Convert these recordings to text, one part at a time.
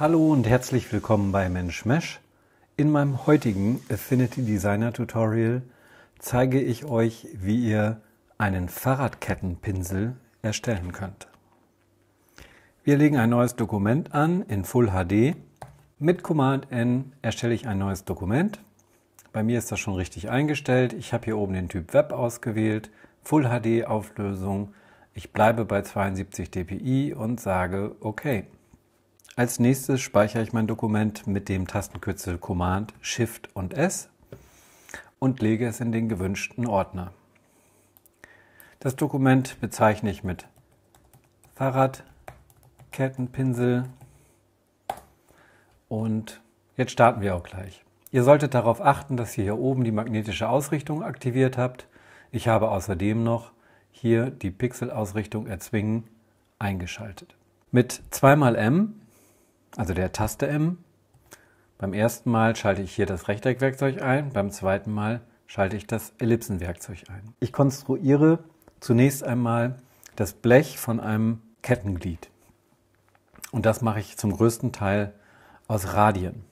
Hallo und herzlich willkommen bei Mensch Mesh. In meinem heutigen Affinity Designer Tutorial zeige ich euch, wie ihr einen Fahrradkettenpinsel erstellen könnt. Wir legen ein neues Dokument an in Full HD. Mit Command N erstelle ich ein neues Dokument. Bei mir ist das schon richtig eingestellt. Ich habe hier oben den Typ Web ausgewählt, Full HD Auflösung. Ich bleibe bei 72 dpi und sage OK. Als nächstes speichere ich mein Dokument mit dem Tastenkürzel Command Shift und S und lege es in den gewünschten Ordner. Das Dokument bezeichne ich mit Fahrradkettenpinsel und jetzt starten wir auch gleich. Ihr solltet darauf achten, dass ihr hier oben die magnetische Ausrichtung aktiviert habt. Ich habe außerdem noch hier die Pixelausrichtung erzwingen eingeschaltet. Mit 2 mal M also der Taste M. Beim ersten Mal schalte ich hier das Rechteckwerkzeug ein, beim zweiten Mal schalte ich das Ellipsenwerkzeug ein. Ich konstruiere zunächst einmal das Blech von einem Kettenglied. Und das mache ich zum größten Teil aus Radien.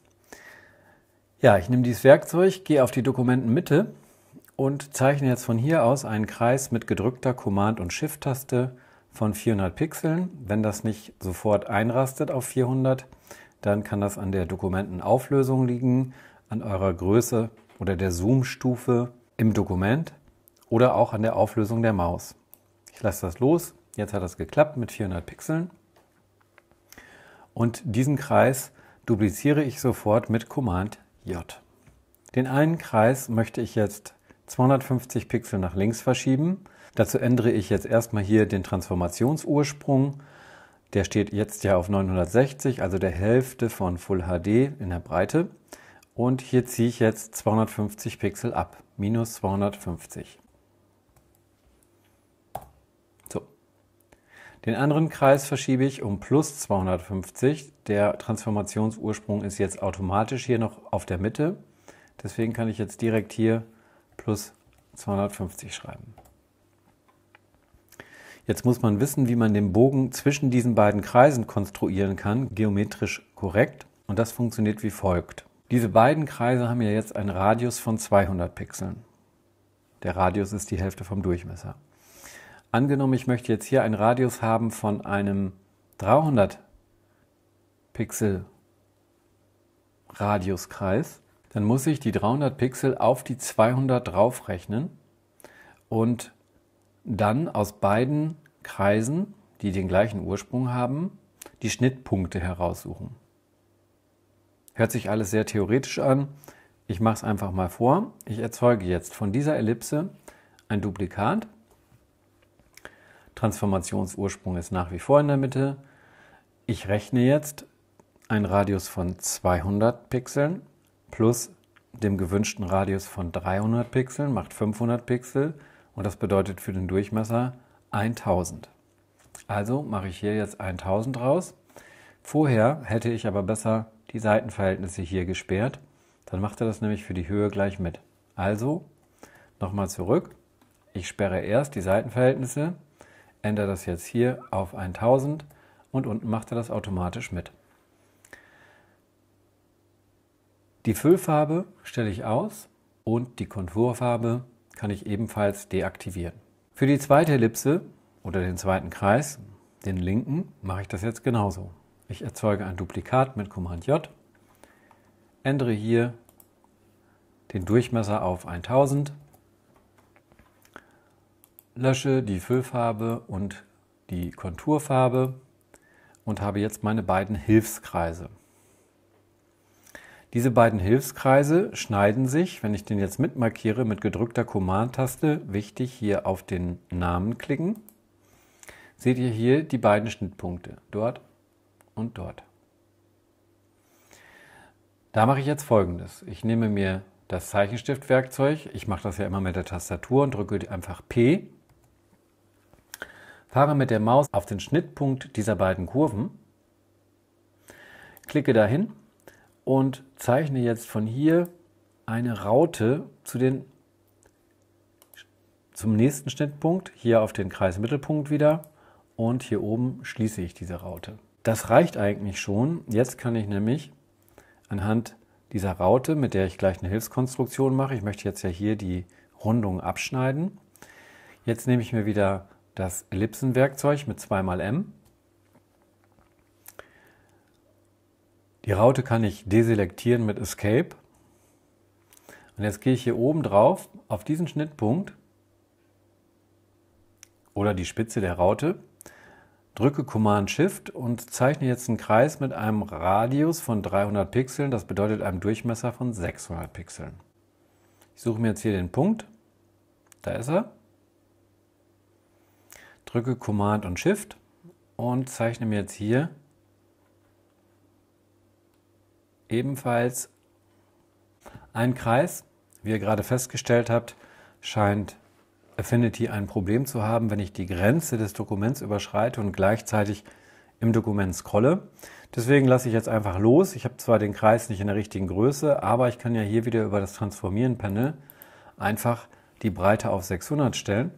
Ja, ich nehme dieses Werkzeug, gehe auf die Dokumentenmitte und zeichne jetzt von hier aus einen Kreis mit gedrückter Command- und Shift-Taste von 400 Pixeln. Wenn das nicht sofort einrastet auf 400, dann kann das an der Dokumentenauflösung liegen, an eurer Größe oder der Zoom-Stufe im Dokument oder auch an der Auflösung der Maus. Ich lasse das los. Jetzt hat das geklappt mit 400 Pixeln. Und diesen Kreis dupliziere ich sofort mit Command J. Den einen Kreis möchte ich jetzt 250 Pixel nach links verschieben Dazu ändere ich jetzt erstmal hier den Transformationsursprung. Der steht jetzt ja auf 960, also der Hälfte von Full HD in der Breite. Und hier ziehe ich jetzt 250 Pixel ab, minus 250. So. Den anderen Kreis verschiebe ich um plus 250. Der Transformationsursprung ist jetzt automatisch hier noch auf der Mitte. Deswegen kann ich jetzt direkt hier plus 250 schreiben. Jetzt muss man wissen, wie man den Bogen zwischen diesen beiden Kreisen konstruieren kann, geometrisch korrekt. Und das funktioniert wie folgt. Diese beiden Kreise haben ja jetzt einen Radius von 200 Pixeln. Der Radius ist die Hälfte vom Durchmesser. Angenommen, ich möchte jetzt hier einen Radius haben von einem 300 Pixel Radiuskreis, dann muss ich die 300 Pixel auf die 200 draufrechnen und dann aus beiden Kreisen, die den gleichen Ursprung haben, die Schnittpunkte heraussuchen. Hört sich alles sehr theoretisch an. Ich mache es einfach mal vor. Ich erzeuge jetzt von dieser Ellipse ein Duplikat. Transformationsursprung ist nach wie vor in der Mitte. Ich rechne jetzt einen Radius von 200 Pixeln plus dem gewünschten Radius von 300 Pixeln, macht 500 Pixel und das bedeutet für den Durchmesser 1000. Also mache ich hier jetzt 1000 raus. Vorher hätte ich aber besser die Seitenverhältnisse hier gesperrt. Dann macht er das nämlich für die Höhe gleich mit. Also nochmal zurück. Ich sperre erst die Seitenverhältnisse, ändere das jetzt hier auf 1000 und unten macht er das automatisch mit. Die Füllfarbe stelle ich aus und die Konturfarbe kann ich ebenfalls deaktivieren. Für die zweite Ellipse oder den zweiten Kreis, den linken, mache ich das jetzt genauso. Ich erzeuge ein Duplikat mit Command J, ändere hier den Durchmesser auf 1000, lösche die Füllfarbe und die Konturfarbe und habe jetzt meine beiden Hilfskreise. Diese beiden Hilfskreise schneiden sich, wenn ich den jetzt mitmarkiere, mit gedrückter Command-Taste, wichtig hier auf den Namen klicken, seht ihr hier die beiden Schnittpunkte, dort und dort. Da mache ich jetzt folgendes. Ich nehme mir das Zeichenstiftwerkzeug, ich mache das ja immer mit der Tastatur und drücke einfach P, fahre mit der Maus auf den Schnittpunkt dieser beiden Kurven, klicke dahin und zeichne jetzt von hier eine Raute zu den, zum nächsten Schnittpunkt, hier auf den Kreismittelpunkt wieder und hier oben schließe ich diese Raute. Das reicht eigentlich schon. Jetzt kann ich nämlich anhand dieser Raute, mit der ich gleich eine Hilfskonstruktion mache, ich möchte jetzt ja hier die Rundung abschneiden. Jetzt nehme ich mir wieder das Ellipsenwerkzeug mit 2 mal m Die Raute kann ich deselektieren mit Escape. Und jetzt gehe ich hier oben drauf auf diesen Schnittpunkt oder die Spitze der Raute, drücke Command Shift und zeichne jetzt einen Kreis mit einem Radius von 300 Pixeln, das bedeutet einem Durchmesser von 600 Pixeln. Ich suche mir jetzt hier den Punkt, da ist er, drücke Command und Shift und zeichne mir jetzt hier ebenfalls ein Kreis. Wie ihr gerade festgestellt habt, scheint Affinity ein Problem zu haben, wenn ich die Grenze des Dokuments überschreite und gleichzeitig im Dokument scrolle. Deswegen lasse ich jetzt einfach los. Ich habe zwar den Kreis nicht in der richtigen Größe, aber ich kann ja hier wieder über das Transformieren-Panel einfach die Breite auf 600 stellen.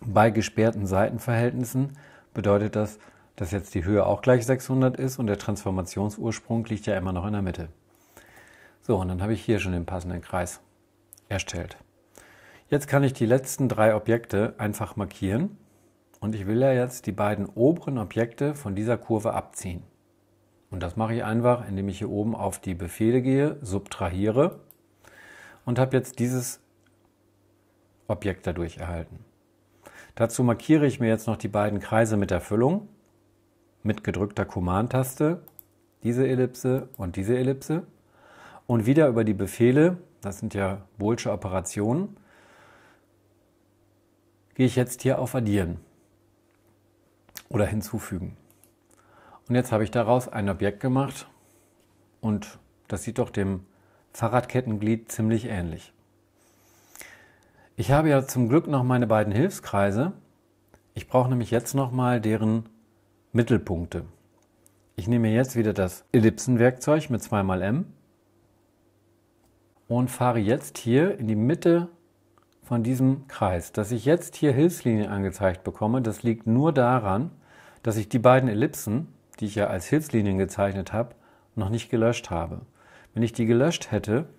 Bei gesperrten Seitenverhältnissen bedeutet das dass jetzt die Höhe auch gleich 600 ist und der Transformationsursprung liegt ja immer noch in der Mitte. So, und dann habe ich hier schon den passenden Kreis erstellt. Jetzt kann ich die letzten drei Objekte einfach markieren und ich will ja jetzt die beiden oberen Objekte von dieser Kurve abziehen. Und das mache ich einfach, indem ich hier oben auf die Befehle gehe, subtrahiere und habe jetzt dieses Objekt dadurch erhalten. Dazu markiere ich mir jetzt noch die beiden Kreise mit der Füllung mit gedrückter Command-Taste diese Ellipse und diese Ellipse und wieder über die Befehle, das sind ja boolsche Operationen, gehe ich jetzt hier auf Addieren oder hinzufügen. Und jetzt habe ich daraus ein Objekt gemacht und das sieht doch dem Fahrradkettenglied ziemlich ähnlich. Ich habe ja zum Glück noch meine beiden Hilfskreise. Ich brauche nämlich jetzt nochmal deren Mittelpunkte. Ich nehme jetzt wieder das Ellipsenwerkzeug mit 2 m und fahre jetzt hier in die Mitte von diesem Kreis. Dass ich jetzt hier Hilfslinien angezeigt bekomme, das liegt nur daran, dass ich die beiden Ellipsen, die ich ja als Hilfslinien gezeichnet habe, noch nicht gelöscht habe. Wenn ich die gelöscht hätte,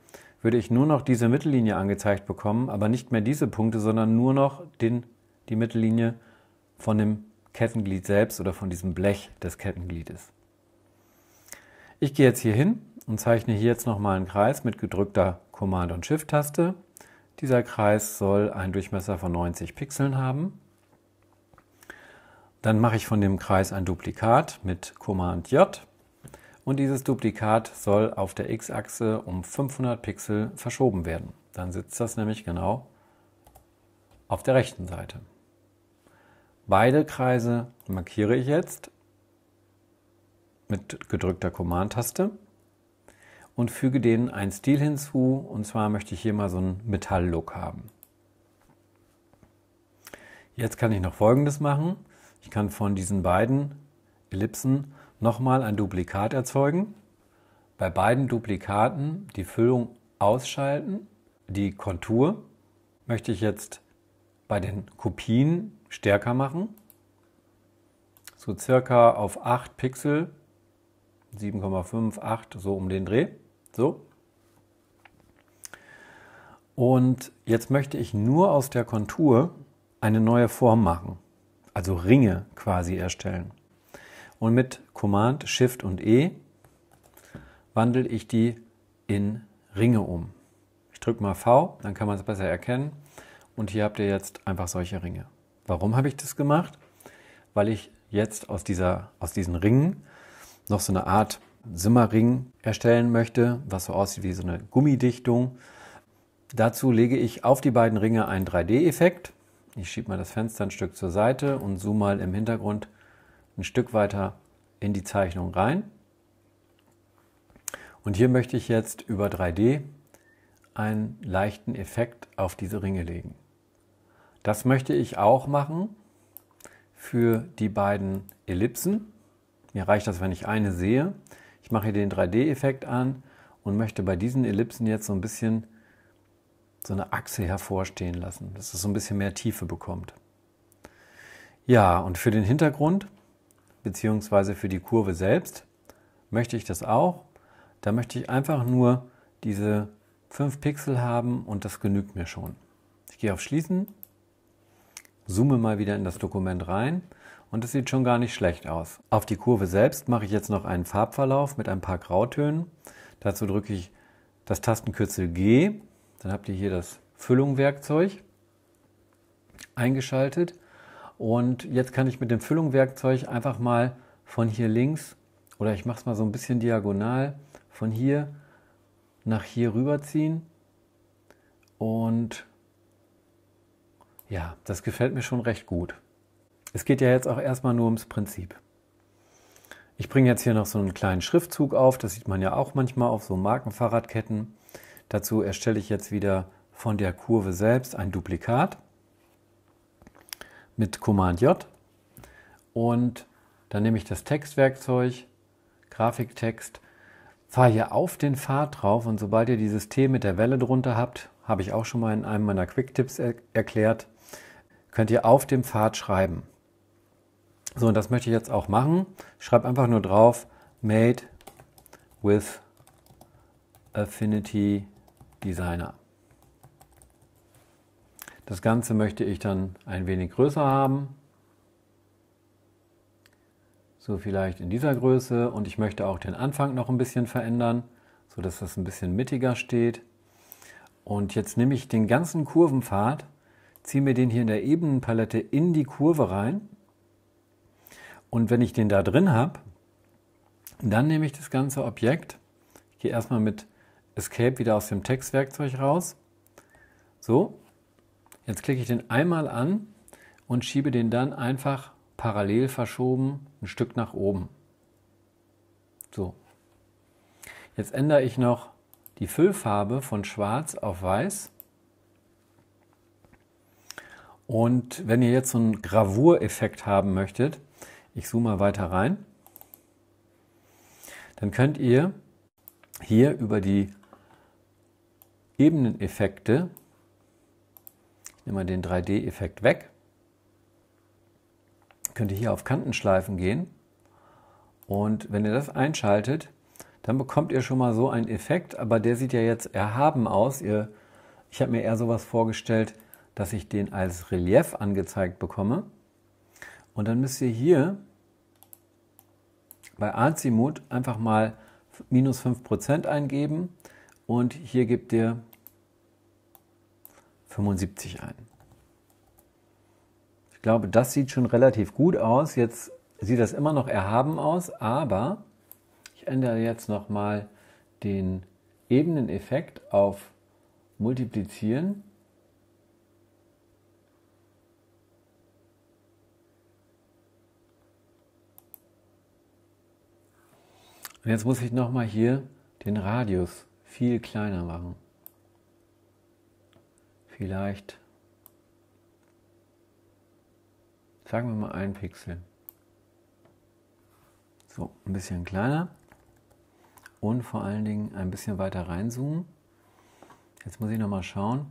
würde ich nur noch diese Mittellinie angezeigt bekommen, aber nicht mehr diese Punkte, sondern nur noch den, die Mittellinie von dem Kettenglied selbst oder von diesem Blech des Kettengliedes. Ich gehe jetzt hier hin und zeichne hier jetzt nochmal einen Kreis mit gedrückter Command- und Shift-Taste. Dieser Kreis soll einen Durchmesser von 90 Pixeln haben. Dann mache ich von dem Kreis ein Duplikat mit Command J und dieses Duplikat soll auf der X-Achse um 500 Pixel verschoben werden. Dann sitzt das nämlich genau auf der rechten Seite. Beide Kreise markiere ich jetzt mit gedrückter Command-Taste und füge denen einen Stil hinzu. Und zwar möchte ich hier mal so einen Metall-Look haben. Jetzt kann ich noch Folgendes machen. Ich kann von diesen beiden Ellipsen nochmal ein Duplikat erzeugen. Bei beiden Duplikaten die Füllung ausschalten. Die Kontur möchte ich jetzt bei den Kopien stärker machen. So circa auf 8 Pixel, 7,5, 8, so um den Dreh. So. Und jetzt möchte ich nur aus der Kontur eine neue Form machen, also Ringe quasi erstellen. Und mit Command, Shift und E wandle ich die in Ringe um. Ich drücke mal V, dann kann man es besser erkennen. Und hier habt ihr jetzt einfach solche Ringe. Warum habe ich das gemacht? Weil ich jetzt aus, dieser, aus diesen Ringen noch so eine Art Simmerring erstellen möchte, was so aussieht wie so eine Gummidichtung. Dazu lege ich auf die beiden Ringe einen 3D-Effekt. Ich schiebe mal das Fenster ein Stück zur Seite und zoome mal im Hintergrund ein Stück weiter in die Zeichnung rein. Und hier möchte ich jetzt über 3D einen leichten Effekt auf diese Ringe legen. Das möchte ich auch machen für die beiden Ellipsen. Mir reicht das, wenn ich eine sehe. Ich mache hier den 3D-Effekt an und möchte bei diesen Ellipsen jetzt so ein bisschen so eine Achse hervorstehen lassen, dass es so ein bisschen mehr Tiefe bekommt. Ja, und für den Hintergrund beziehungsweise für die Kurve selbst möchte ich das auch. Da möchte ich einfach nur diese 5 Pixel haben und das genügt mir schon. Ich gehe auf Schließen zoome mal wieder in das Dokument rein und es sieht schon gar nicht schlecht aus. Auf die Kurve selbst mache ich jetzt noch einen Farbverlauf mit ein paar Grautönen. Dazu drücke ich das Tastenkürzel G, dann habt ihr hier das Füllungwerkzeug eingeschaltet und jetzt kann ich mit dem Füllungwerkzeug einfach mal von hier links oder ich mache es mal so ein bisschen diagonal von hier nach hier rüberziehen und ja, das gefällt mir schon recht gut. Es geht ja jetzt auch erstmal nur ums Prinzip. Ich bringe jetzt hier noch so einen kleinen Schriftzug auf, das sieht man ja auch manchmal auf so Markenfahrradketten. Dazu erstelle ich jetzt wieder von der Kurve selbst ein Duplikat mit Command J und dann nehme ich das Textwerkzeug, Grafiktext, fahre hier auf den Pfad drauf und sobald ihr dieses T mit der Welle drunter habt, habe ich auch schon mal in einem meiner Quick-Tipps er erklärt, könnt ihr auf dem Pfad schreiben. So, und das möchte ich jetzt auch machen. Ich schreibe einfach nur drauf, made with Affinity Designer. Das Ganze möchte ich dann ein wenig größer haben. So vielleicht in dieser Größe und ich möchte auch den Anfang noch ein bisschen verändern, sodass das ein bisschen mittiger steht. Und jetzt nehme ich den ganzen Kurvenpfad ziehe mir den hier in der Ebenenpalette in die Kurve rein. Und wenn ich den da drin habe, dann nehme ich das ganze Objekt. Ich gehe erstmal mit Escape wieder aus dem Textwerkzeug raus. So, jetzt klicke ich den einmal an und schiebe den dann einfach parallel verschoben ein Stück nach oben. So, jetzt ändere ich noch die Füllfarbe von schwarz auf weiß. Und wenn ihr jetzt so einen Gravureffekt haben möchtet, ich zoome mal weiter rein, dann könnt ihr hier über die Ebeneneffekte, ich nehme mal den 3D-Effekt weg, könnt ihr hier auf Kantenschleifen gehen und wenn ihr das einschaltet, dann bekommt ihr schon mal so einen Effekt, aber der sieht ja jetzt erhaben aus. Ihr, ich habe mir eher sowas vorgestellt, dass ich den als Relief angezeigt bekomme. Und dann müsst ihr hier bei Azimut einfach mal minus 5% eingeben und hier gebt ihr 75 ein. Ich glaube, das sieht schon relativ gut aus. Jetzt sieht das immer noch erhaben aus, aber ich ändere jetzt nochmal den Ebeneneffekt auf Multiplizieren Und jetzt muss ich nochmal hier den Radius viel kleiner machen. Vielleicht, sagen wir mal einen Pixel. So, ein bisschen kleiner und vor allen Dingen ein bisschen weiter reinzoomen. Jetzt muss ich nochmal schauen.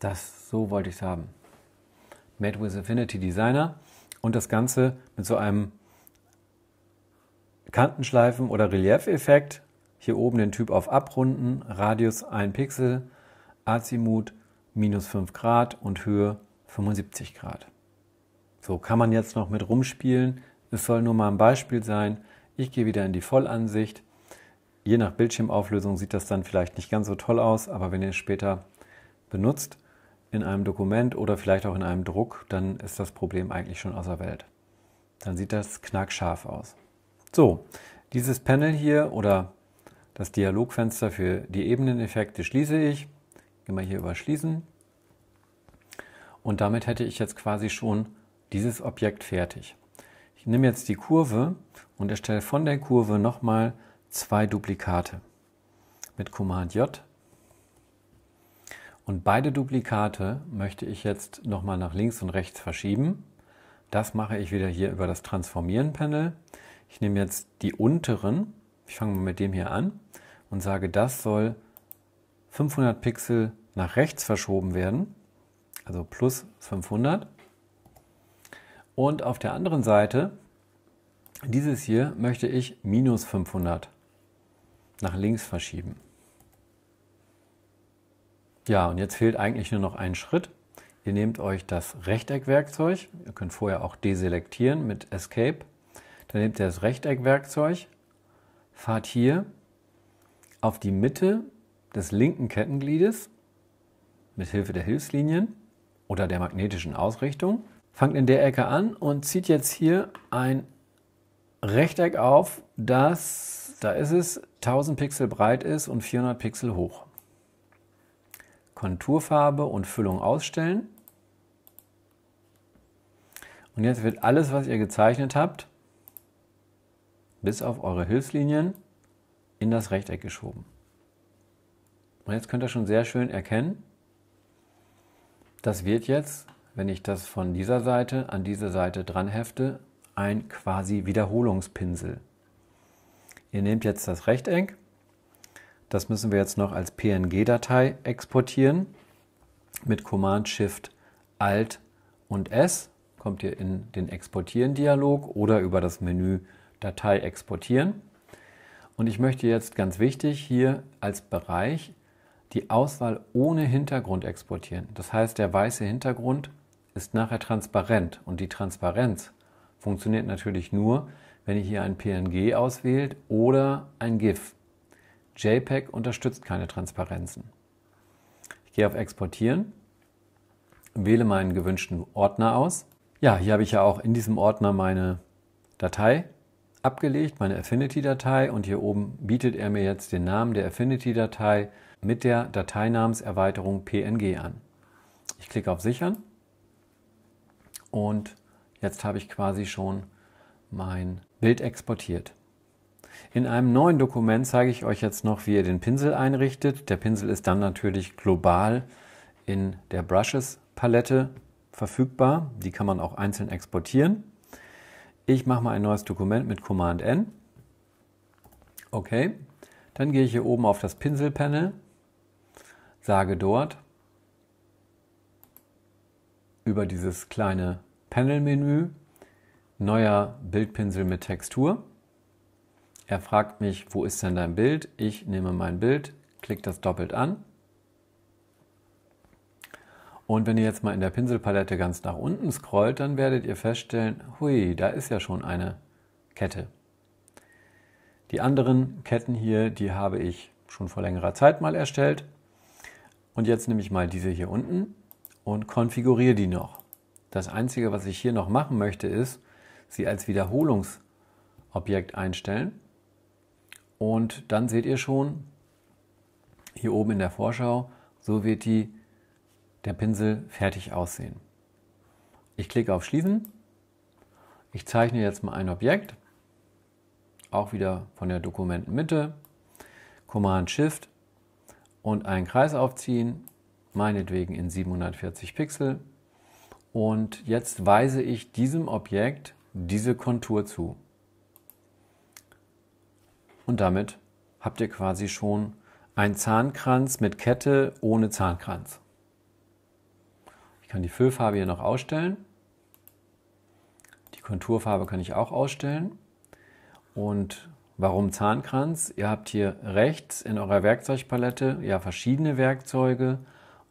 Das, so wollte ich es haben. Made with Affinity Designer und das Ganze mit so einem Kantenschleifen oder Relief-Effekt, Hier oben den Typ auf Abrunden, Radius 1 Pixel, Azimut minus 5 Grad und Höhe 75 Grad. So kann man jetzt noch mit rumspielen. Es soll nur mal ein Beispiel sein. Ich gehe wieder in die Vollansicht. Je nach Bildschirmauflösung sieht das dann vielleicht nicht ganz so toll aus, aber wenn ihr es später benutzt in einem Dokument oder vielleicht auch in einem Druck, dann ist das Problem eigentlich schon außer Welt. Dann sieht das knackscharf aus. So, dieses Panel hier oder das Dialogfenster für die Ebeneneffekte schließe ich. Gehen wir hier über Schließen. Und damit hätte ich jetzt quasi schon dieses Objekt fertig. Ich nehme jetzt die Kurve und erstelle von der Kurve nochmal zwei Duplikate mit Command J. Und beide Duplikate möchte ich jetzt nochmal nach links und rechts verschieben. Das mache ich wieder hier über das Transformieren-Panel. Ich nehme jetzt die unteren, ich fange mal mit dem hier an und sage, das soll 500 Pixel nach rechts verschoben werden, also plus 500. Und auf der anderen Seite, dieses hier, möchte ich minus 500 nach links verschieben. Ja, und jetzt fehlt eigentlich nur noch ein Schritt. Ihr nehmt euch das Rechteckwerkzeug, ihr könnt vorher auch deselektieren mit Escape dann nehmt ihr das Rechteckwerkzeug, fahrt hier auf die Mitte des linken Kettengliedes mit Hilfe der Hilfslinien oder der magnetischen Ausrichtung. Fangt in der Ecke an und zieht jetzt hier ein Rechteck auf, das, da ist es, 1000 Pixel breit ist und 400 Pixel hoch. Konturfarbe und Füllung ausstellen. Und jetzt wird alles, was ihr gezeichnet habt, bis auf eure Hilfslinien in das Rechteck geschoben. Und jetzt könnt ihr schon sehr schön erkennen, das wird jetzt, wenn ich das von dieser Seite an diese Seite dran hefte, ein quasi Wiederholungspinsel. Ihr nehmt jetzt das Rechteck, das müssen wir jetzt noch als PNG-Datei exportieren. Mit Command Shift Alt und S kommt ihr in den Exportieren-Dialog oder über das Menü Datei exportieren. Und ich möchte jetzt ganz wichtig hier als Bereich die Auswahl ohne Hintergrund exportieren. Das heißt, der weiße Hintergrund ist nachher transparent und die Transparenz funktioniert natürlich nur, wenn ihr hier ein PNG auswählt oder ein GIF. JPEG unterstützt keine Transparenzen. Ich gehe auf Exportieren, wähle meinen gewünschten Ordner aus. Ja, hier habe ich ja auch in diesem Ordner meine Datei abgelegt, meine Affinity-Datei und hier oben bietet er mir jetzt den Namen der Affinity-Datei mit der Dateinamenserweiterung PNG an. Ich klicke auf Sichern und jetzt habe ich quasi schon mein Bild exportiert. In einem neuen Dokument zeige ich euch jetzt noch, wie ihr den Pinsel einrichtet. Der Pinsel ist dann natürlich global in der Brushes-Palette verfügbar. Die kann man auch einzeln exportieren. Ich mache mal ein neues Dokument mit Command N. Okay. Dann gehe ich hier oben auf das Pinselpanel, sage dort über dieses kleine Panelmenü neuer Bildpinsel mit Textur. Er fragt mich, wo ist denn dein Bild? Ich nehme mein Bild, klicke das doppelt an und wenn ihr jetzt mal in der Pinselpalette ganz nach unten scrollt, dann werdet ihr feststellen, hui, da ist ja schon eine Kette. Die anderen Ketten hier, die habe ich schon vor längerer Zeit mal erstellt. Und jetzt nehme ich mal diese hier unten und konfiguriere die noch. Das Einzige, was ich hier noch machen möchte, ist, sie als Wiederholungsobjekt einstellen. Und dann seht ihr schon, hier oben in der Vorschau, so wird die der Pinsel fertig aussehen. Ich klicke auf Schließen. Ich zeichne jetzt mal ein Objekt, auch wieder von der Dokumentenmitte, Command Shift und einen Kreis aufziehen, meinetwegen in 740 Pixel. Und jetzt weise ich diesem Objekt diese Kontur zu. Und damit habt ihr quasi schon einen Zahnkranz mit Kette ohne Zahnkranz. Ich kann die Füllfarbe hier noch ausstellen. Die Konturfarbe kann ich auch ausstellen. Und warum Zahnkranz? Ihr habt hier rechts in eurer Werkzeugpalette ja verschiedene Werkzeuge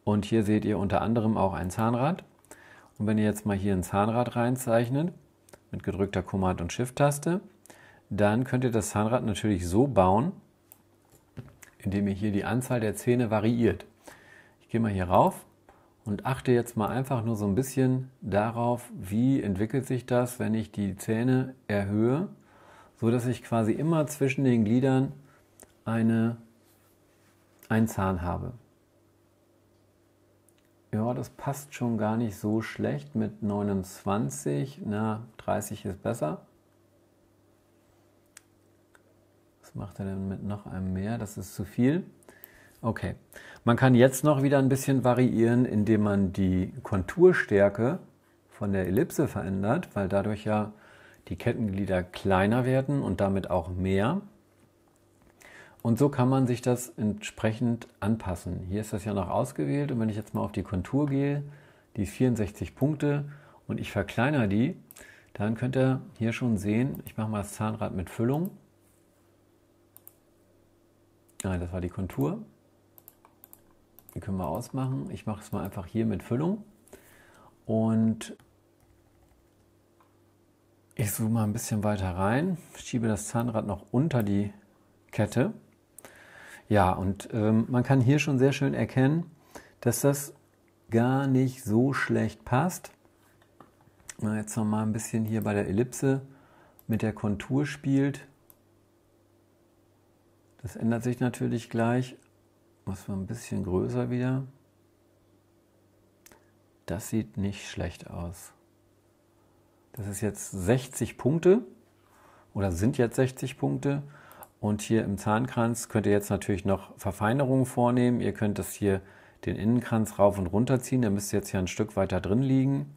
und hier seht ihr unter anderem auch ein Zahnrad. Und wenn ihr jetzt mal hier ein Zahnrad reinzeichnet mit gedrückter Command- und Shift-Taste, dann könnt ihr das Zahnrad natürlich so bauen, indem ihr hier die Anzahl der Zähne variiert. Ich gehe mal hier rauf und achte jetzt mal einfach nur so ein bisschen darauf, wie entwickelt sich das, wenn ich die Zähne erhöhe, so dass ich quasi immer zwischen den Gliedern eine, einen Zahn habe. Ja, das passt schon gar nicht so schlecht mit 29. Na, 30 ist besser. Was macht er denn mit noch einem mehr? Das ist zu viel. Okay. Man kann jetzt noch wieder ein bisschen variieren, indem man die Konturstärke von der Ellipse verändert, weil dadurch ja die Kettenglieder kleiner werden und damit auch mehr. Und so kann man sich das entsprechend anpassen. Hier ist das ja noch ausgewählt und wenn ich jetzt mal auf die Kontur gehe, die ist 64 Punkte und ich verkleinere die, dann könnt ihr hier schon sehen, ich mache mal das Zahnrad mit Füllung. Nein, ah, das war die Kontur. Die können wir ausmachen. Ich mache es mal einfach hier mit Füllung. Und ich zoome mal ein bisschen weiter rein, schiebe das Zahnrad noch unter die Kette. Ja, und ähm, man kann hier schon sehr schön erkennen, dass das gar nicht so schlecht passt. Na, jetzt noch mal ein bisschen hier bei der Ellipse mit der Kontur spielt. Das ändert sich natürlich gleich, muss man ein bisschen größer wieder. Das sieht nicht schlecht aus. Das ist jetzt 60 Punkte oder sind jetzt 60 Punkte. Und hier im Zahnkranz könnt ihr jetzt natürlich noch Verfeinerungen vornehmen. Ihr könnt das hier den Innenkranz rauf und runter ziehen. Der müsste jetzt hier ein Stück weiter drin liegen.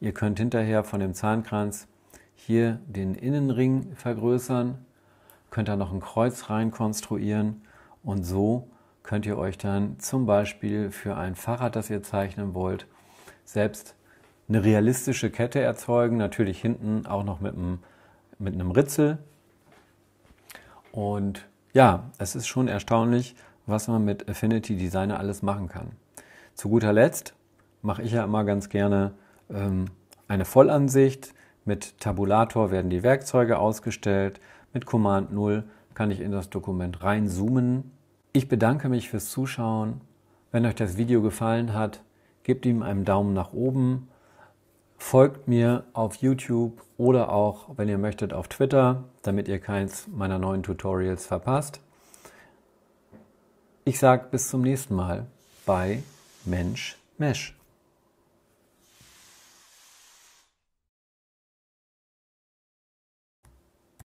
Ihr könnt hinterher von dem Zahnkranz hier den Innenring vergrößern. Könnt da noch ein Kreuz rein konstruieren. Und so könnt ihr euch dann zum Beispiel für ein Fahrrad, das ihr zeichnen wollt, selbst eine realistische Kette erzeugen. Natürlich hinten auch noch mit einem, mit einem Ritzel. Und ja, es ist schon erstaunlich, was man mit Affinity Designer alles machen kann. Zu guter Letzt mache ich ja immer ganz gerne ähm, eine Vollansicht. Mit Tabulator werden die Werkzeuge ausgestellt. Mit Command 0 kann ich in das Dokument reinzoomen ich bedanke mich fürs Zuschauen. Wenn euch das Video gefallen hat, gebt ihm einen Daumen nach oben. Folgt mir auf YouTube oder auch, wenn ihr möchtet, auf Twitter, damit ihr keins meiner neuen Tutorials verpasst. Ich sage bis zum nächsten Mal bei Mensch Mesh.